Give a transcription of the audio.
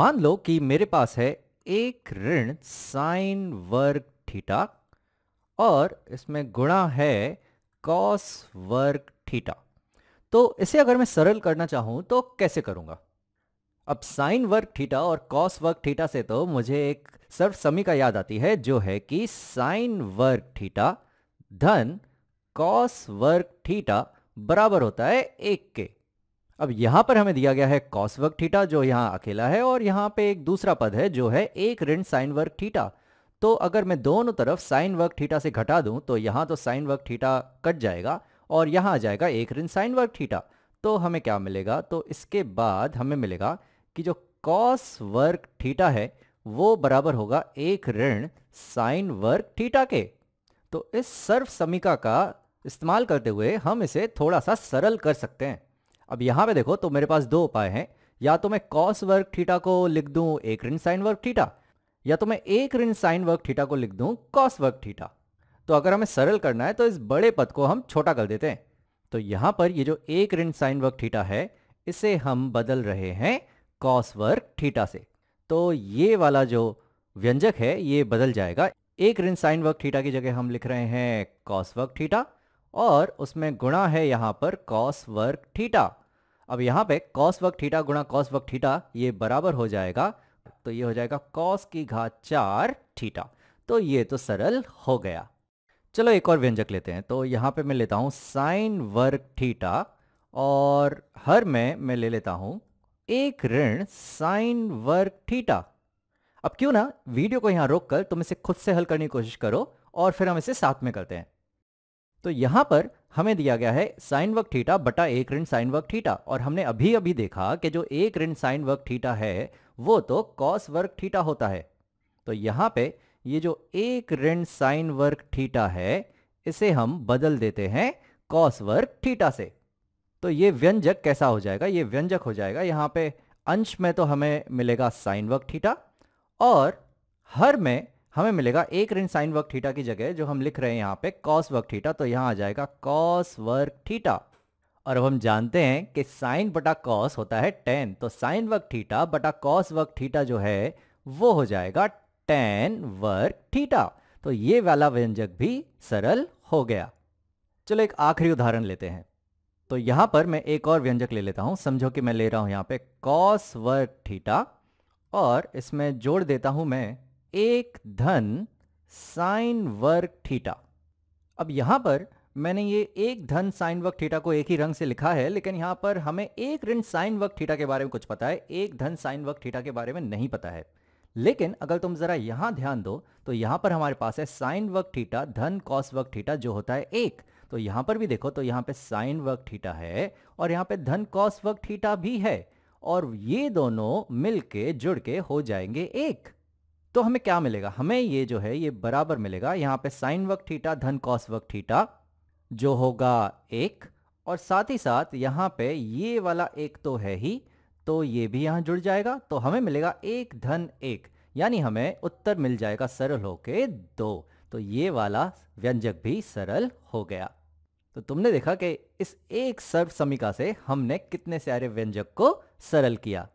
मान लो कि मेरे पास है एक ऋण साइन वर्ग थीटा और इसमें गुणा है कॉस वर्ग थीटा तो इसे अगर मैं सरल करना चाहूं तो कैसे करूंगा अब साइन वर्ग थीटा और कॉस वर्ग थीटा से तो मुझे एक सर्व समी का याद आती है जो है कि साइन वर्ग थीटा धन कॉस वर्ग थीटा बराबर होता है एक के अब यहां पर हमें दिया गया है कॉस वर्ग थीटा जो यहां अकेला है और यहां पे एक दूसरा पद है जो है एक ऋण साइन वर्ग थीटा तो अगर मैं दोनों तरफ साइन वर्ग थीटा से घटा दूं तो यहां तो साइन वर्ग थीटा कट जाएगा और यहां आ जाएगा एक ऋण साइन वर्ग थीटा तो हमें क्या मिलेगा तो इसके बाद हमें मिलेगा कि जो कॉस वर्ग थीटा है वो बराबर होगा एक ऋण साइन वर्ग थीटा के तो इस सर्व समीका का इस्तेमाल करते हुए हम इसे थोड़ा सा सरल कर सकते हैं अब यहां पे देखो तो मेरे पास दो उपाय हैं या तो मैं कॉस वर्ग थीटा को लिख दूं एक रिन साइन वर्ग थीटा या तो मैं एक रिन साइन वर्ग थीटा को लिख दूं कॉस वर्ग थीटा तो अगर हमें सरल करना है तो इस बड़े पद को हम छोटा कर देते हैं तो यहां पर ये जो एक रिन साइन वर्ग थीटा है इसे हम बदल रहे हैं कॉस वर्ग थीटा से तो ये वाला जो व्यंजक है ये बदल जाएगा एक रिन साइन वर्ग थीटा की जगह हम लिख रहे हैं कॉस वर्ग थीटा और उसमें गुणा है यहां पर कॉस वर्ग थीटा अब यहाँ पे कॉस वक्त थीटा गुणा कॉस वक्त थीटा ये बराबर हो जाएगा तो ये हो जाएगा कॉस की घात चार थीटा तो ये तो सरल हो गया चलो एक और व्यंजक लेते हैं तो यहाँ पे मैं लेता हूँ साइन वर्ग थीटा और हर में मैं ले लेता हूँ एक ऋण साइन वर्ग थीटा अब क्यों ना वीडियो को यहाँ रोककर तुम इसे खुद से हल करने की कोशिश करो और फिर हम इसे साथ में करते हैं तो यहां पर हमें दिया गया है साइन वर्क थीटा बटा एक ऋण साइन वर्क थीटा और हमने अभी अभी देखा कि जो एक ऋण साइन वर्क थीटा है वो तो कॉस वर्क थीटा होता है तो यहां पे ये जो एक ऋण साइन वर्क थीटा है इसे हम बदल देते हैं कॉस वर्क थीटा से तो ये व्यंजक कैसा हो जाएगा ये व्यंजक हो जाएगा यहां पे अंश में तो हमें मिलेगा साइन वर्क थीटा और हर में हमें मिलेगा एक ऋण साइन वर्क थीटा की जगह जो हम लिख रहे हैं यहाँ पे कॉस वर्क थीटा तो यहाँ आ जाएगा कॉस वर्क थीटा और अब हम जानते हैं कि साइन बटा कॉस होता है टेन तो साइन वर्क थीटा बटा कॉस वर्क थीटा जो है वो हो जाएगा टेन वर्क थीटा तो ये वाला व्यंजक भी सरल हो गया चलो एक आखिरी उदाहरण लेते हैं तो यहां पर मैं एक और व्यंजक ले लेता हूं समझो कि मैं ले रहा हूं यहां पे कॉस वर्क थीटा और इसमें जोड़ देता हूं मैं एक धन साइन वर्ग थीटा अब यहां पर मैंने ये एक धन साइन वर्ग थीटा को एक ही रंग से लिखा है लेकिन यहां पर हमें एक ऋण साइन वर्ग थीटा के बारे में कुछ पता है एक धन साइन वर्ग थीटा के बारे में नहीं पता है लेकिन अगर तुम जरा यहां ध्यान दो तो यहां पर हमारे पास है साइन वर्ग थीटा धन कॉस वर्ग थीटा जो होता है एक तो यहां पर भी देखो तो यहां पे साइन वर्ग थीटा है और यहां पे धन कॉस वर्ग थीटा भी है और ये दोनों मिलके जुड़ के हो जाएंगे एक तो हमें क्या मिलेगा हमें ये जो है ये बराबर मिलेगा यहाँ पे साइन वक्त थीटा धन कॉस वक्त थीटा जो होगा एक और साथ ही साथ यहाँ पे ये वाला एक तो है ही तो ये भी यहाँ जुड़ जाएगा तो हमें मिलेगा एक धन एक यानी हमें उत्तर मिल जाएगा सरल होके दो तो ये वाला व्यंजक भी सरल हो गया तो तुमने देखा कि इस एक सर्व समीका से हमने कितने सारे व्यंजक को सरल किया